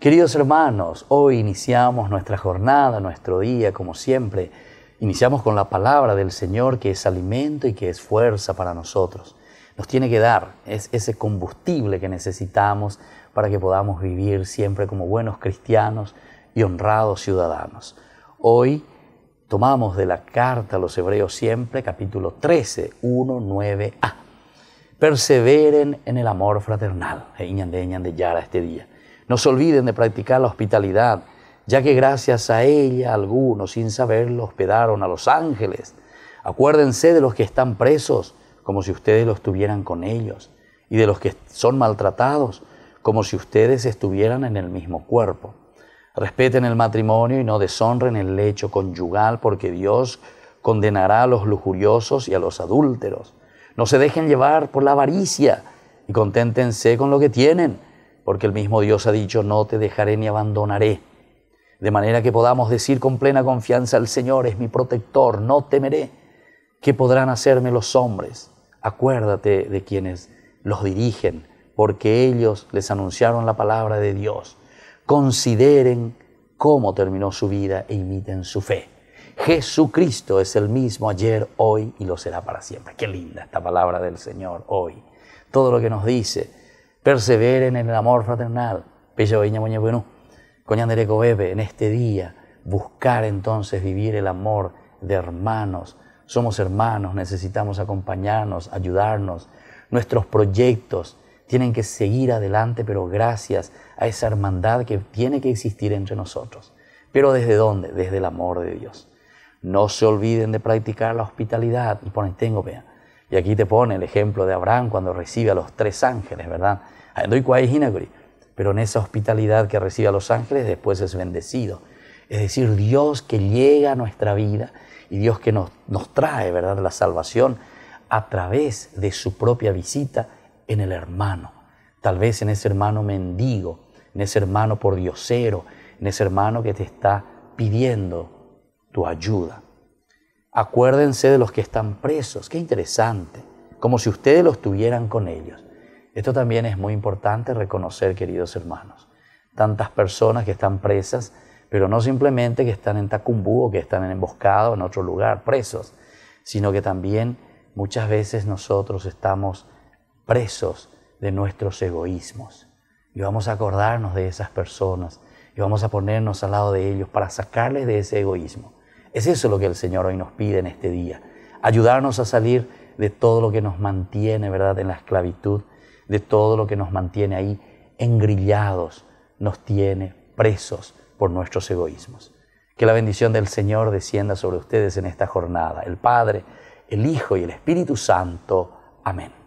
Queridos hermanos, hoy iniciamos nuestra jornada, nuestro día, como siempre. Iniciamos con la palabra del Señor que es alimento y que es fuerza para nosotros. Nos tiene que dar ese combustible que necesitamos para que podamos vivir siempre como buenos cristianos y honrados ciudadanos. Hoy tomamos de la carta a los Hebreos siempre, capítulo 13, 1, 9a. Perseveren en el amor fraternal. de Yara este día. No se olviden de practicar la hospitalidad, ya que gracias a ella algunos, sin saberlo, hospedaron a los ángeles. Acuérdense de los que están presos, como si ustedes los tuvieran con ellos, y de los que son maltratados, como si ustedes estuvieran en el mismo cuerpo. Respeten el matrimonio y no deshonren el lecho conyugal, porque Dios condenará a los lujuriosos y a los adúlteros. No se dejen llevar por la avaricia y conténtense con lo que tienen porque el mismo Dios ha dicho, no te dejaré ni abandonaré. De manera que podamos decir con plena confianza, el Señor es mi protector, no temeré. ¿Qué podrán hacerme los hombres? Acuérdate de quienes los dirigen, porque ellos les anunciaron la palabra de Dios. Consideren cómo terminó su vida e imiten su fe. Jesucristo es el mismo ayer, hoy y lo será para siempre. Qué linda esta palabra del Señor hoy. Todo lo que nos dice perseveren en el amor fraternal, en este día, buscar entonces vivir el amor de hermanos. Somos hermanos, necesitamos acompañarnos, ayudarnos. Nuestros proyectos tienen que seguir adelante, pero gracias a esa hermandad que tiene que existir entre nosotros. Pero ¿desde dónde? Desde el amor de Dios. No se olviden de practicar la hospitalidad. Y por tengo, vean y aquí te pone el ejemplo de Abraham cuando recibe a los tres ángeles, ¿verdad? Ah, Pero en esa hospitalidad que recibe a los ángeles después es bendecido. Es decir, Dios que llega a nuestra vida y Dios que nos, nos trae, ¿verdad?, la salvación a través de su propia visita en el hermano. Tal vez en ese hermano mendigo, en ese hermano por diosero, en ese hermano que te está pidiendo tu ayuda. Acuérdense de los que están presos. Qué interesante. Como si ustedes los tuvieran con ellos. Esto también es muy importante reconocer, queridos hermanos. Tantas personas que están presas, pero no simplemente que están en Tacumbú o que están en emboscado en otro lugar, presos, sino que también muchas veces nosotros estamos presos de nuestros egoísmos. Y vamos a acordarnos de esas personas y vamos a ponernos al lado de ellos para sacarles de ese egoísmo es eso lo que el Señor hoy nos pide en este día. Ayudarnos a salir de todo lo que nos mantiene, ¿verdad?, en la esclavitud, de todo lo que nos mantiene ahí engrillados, nos tiene presos por nuestros egoísmos. Que la bendición del Señor descienda sobre ustedes en esta jornada. El Padre, el Hijo y el Espíritu Santo. Amén.